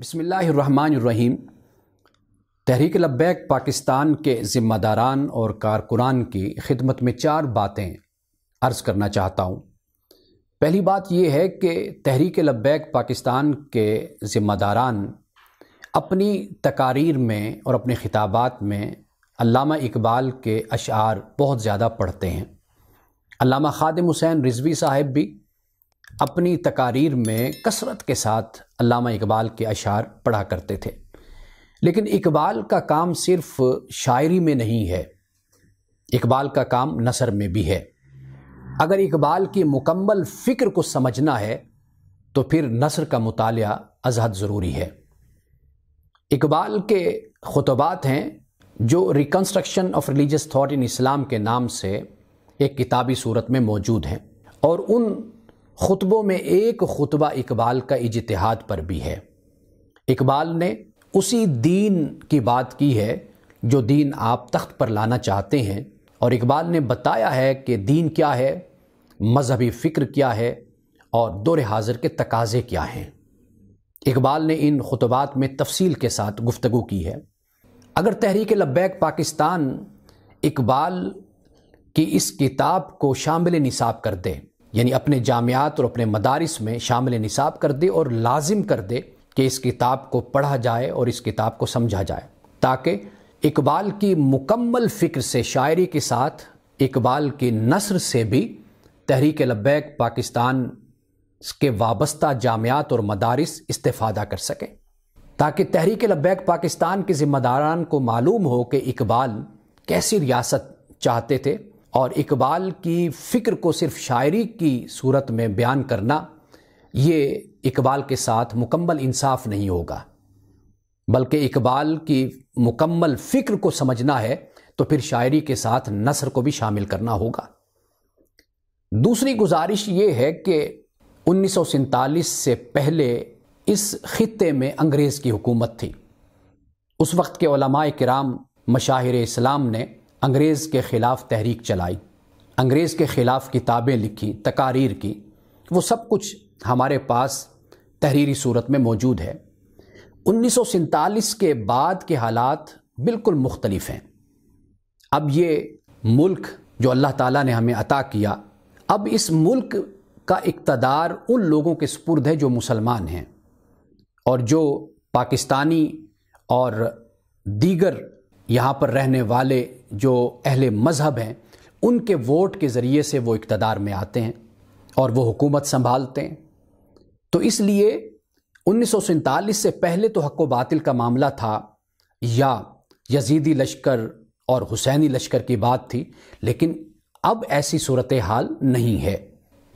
बसमीम तहरीक लब्बैक पाकिस्तान के ज़िम्मेदारान और कारकुनान की खिदमत में चार बातें अर्ज़ करना चाहता हूँ पहली बात यह है कि तहरीक लब्बैक पाकिस्तान के ज़िम्मेदारान अपनी तकारीर में और अपने ख़िताबात में अलामा इकबाल के अशार बहुत ज़्यादा पढ़ते हैं अलामा ख़ादम हुसैन रिजवी साहब भी अपनी तकारीर में कसरत के साथ अल्लामा इकबाल के अशार पढ़ा करते थे लेकिन इकबाल का काम सिर्फ शायरी में नहीं है इकबाल का काम नसर में भी है अगर इकबाल की मुकम्मल फ़िक्र को समझना है तो फिर नसर का मताल अजहद ज़रूरी है इकबाल के खुतबात हैं जो reconstruction of religious thought in Islam के नाम से एक किताबी सूरत में मौजूद हैं और उन खुतबों में एक खुतबा इकबाल का इजतहाद पर भी है इकबाल ने उसी दीन की बात की है जो दीन आप तख्त पर लाना चाहते हैं और इकबाल ने बताया है कि दीन क्या है मजहबी फ़िक्र क्या है और दौर हाजिर के तकाजे क्या हैं इकबाल ने इन खुतबात में तफसील के साथ गुफ्तु की है अगर तहरीक लब्बैक पाकिस्तान इकबाल की इस किताब को शामिल निसाब कर दे यानी अपने जामियात और अपने मदारस में शामिल निसाब कर दे और लाजिम कर दे कि इस किताब को पढ़ा जाए और इस किताब को समझा जाए ताकि इकबाल की मुकम्मल फ़िक्र से शायरी के साथ इकबाल की नसर से भी तहरीक लबैक पाकिस्तान के वाबस्ता जामियात और मदारस इस्ता कर सकें ताकि तहरीक लब्बैक पाकिस्तान के ज़िम्मेदारान को मालूम हो कि इकबाल कैसी रियासत चाहते थे और इकबाल की फ़िक्र को सिर्फ शायरी की सूरत में बयान करना ये इकबाल के साथ मुकम्मल इंसाफ नहीं होगा बल्कि इकबाल की मुकम्मल फ़िक्र को समझना है तो फिर शायरी के साथ नसर को भी शामिल करना होगा दूसरी गुजारिश ये है कि उन्नीस से पहले इस ख़त्े में अंग्रेज़ की हुकूमत थी उस वक्त के कराम मशाहिर इस्लाम ने अंग्रेज़ के ख़िलाफ़ तहरीक चलाई अंग्रेज़ के ख़िलाफ़ किताबें लिखी तकारीर की वो सब कुछ हमारे पास तहरीरी सूरत में मौजूद है उन्नीस के बाद के हालात बिल्कुल मुख्तलफ़ हैं अब ये मुल्क जो अल्लाह ताला ने हमें अता किया अब इस मुल्क का इकतदार उन लोगों के सपुर्द है जो मुसलमान हैं और जो पाकिस्तानी और दीगर यहाँ पर रहने वाले जो अहल मज़हब हैं उनके वोट के ज़रिए से वो इकतदार में आते हैं और वो हुकूमत संभालते हैं तो इसलिए उन्नीस से पहले तो हक बातिल का मामला था या यजीदी लश्कर और हुसैनी लश्कर की बात थी लेकिन अब ऐसी सूरत हाल नहीं है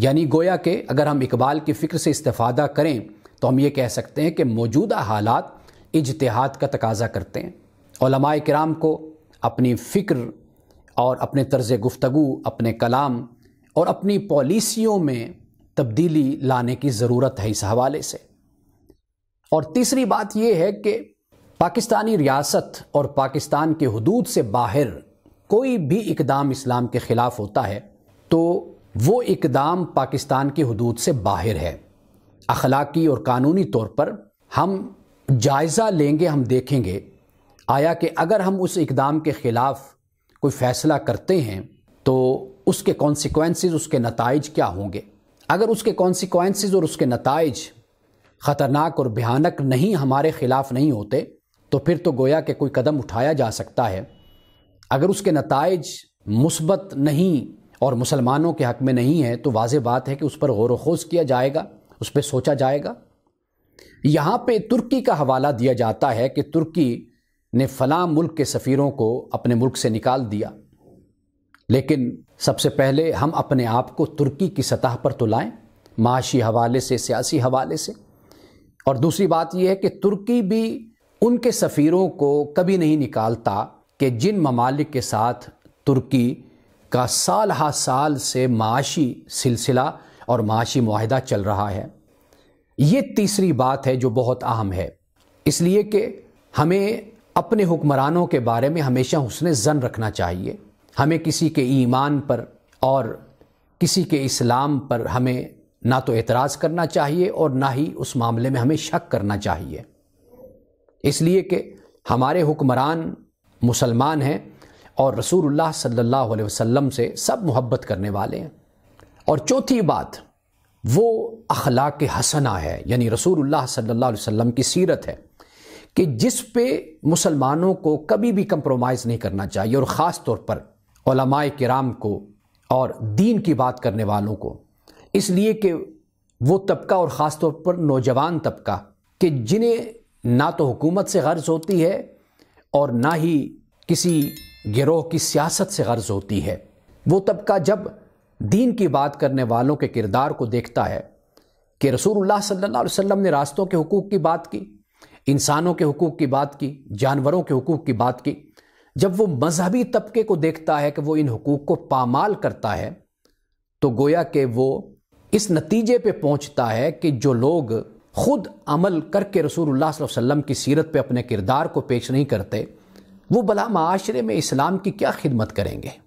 यानी गोया के अगर हम इकबाल की फ़िक्र से इस्तफादा करें तो हम ये कह सकते हैं कि मौजूदा हालात इजतहाद का तकाजा करते हैं कराम को अपनी फ़िक्र और अपने तर्ज़ गुफ्तु अपने कलाम और अपनी पॉलिसियों में तब्दीली लाने की ज़रूरत है इस हवाले से और तीसरी बात यह है कि पाकिस्तानी रियासत और पाकिस्तान के हदूद से बाहर कोई भी इकदाम इस्लाम के ख़िलाफ़ होता है तो वो इकदाम पाकिस्तान के हदूद से बाहर है अखलाकी और कानूनी तौर पर हम जायज़ा लेंगे हम देखेंगे आया कि अगर हम उस इकदाम के ख़िलाफ़ कोई फ़ैसला करते हैं तो उसके कॉन्सिक्वेंस उसके नतज क्या होंगे अगर उसके कॉन्सिक्वेंस और उसके नतज ख़तरनाक और भयानक नहीं हमारे ख़िलाफ़ नहीं होते तो फिर तो गोया कि कोई कदम उठाया जा सकता है अगर उसके नतज मुस्बत नहीं और मुसलमानों के हक़ में नहीं है तो वाज बात है कि उस पर गौर वोज़ किया जाएगा उस पर सोचा जाएगा यहाँ पे तुर्की का हवाला दिया जाता है कि तुर्की ने फलां मुल्क के सफ़ीरों को अपने मुल्क से निकाल दिया लेकिन सबसे पहले हम अपने आप को तुर्की की सतह पर तो लाएँ माशी हवाले से सियासी हवाले से और दूसरी बात यह है कि तुर्की भी उनके सफ़ीरों को कभी नहीं निकालता कि जिन ममालिक के साथ तुर्की का साल हा साल से माशी सिलसिला और माशी माहिदा चल रहा है ये तीसरी बात है जो बहुत अहम है इसलिए कि हमें अपने हुक्मरानों के बारे में हमेशा हुसन ज़न रखना चाहिए हमें किसी के ईमान पर और किसी के इस्लाम पर हमें ना तो एतराज़ करना चाहिए और ना ही उस मामले में हमें शक करना चाहिए इसलिए कि हमारे हुक्मरान मुसलमान हैं और रसूल सल्ला वसम से सब मोहब्बत करने वाले हैं और चौथी बात वो अखलाक हसना है यानी रसूल सल्ला वसम की सीरत है कि जिस पे मुसलमानों को कभी भी कंप्रोमाइज़ नहीं करना चाहिए और ख़ास तौर पर कराम को और दीन की बात करने वालों को इसलिए कि वो तबका और ख़ास तौर पर नौजवान तबका कि जिन्हें ना तो हुकूमत से गर्ज होती है और ना ही किसी गिरोह की सियासत से गर्ज होती है वो तबका जब दीन की बात करने वालों के किरदार को देखता है कि रसूलुल्लाह सल्लल्लाहु अलैहि वसल्लम ने रास्तों के हकूक़ की बात की इंसानों के हकूक़ की बात की जानवरों के हकूक़ की बात की जब वो मजहबी तबके को देखता है कि वो इन हकूक़ को पामाल करता है तो गोया कि वो इस नतीजे पे पहुंचता है कि जो लोग खुद अमल करके रसूल वसल्लम की सीरत पे अपने किरदार को पेश नहीं करते वो भला माशरे में इस्लाम की क्या खिदमत करेंगे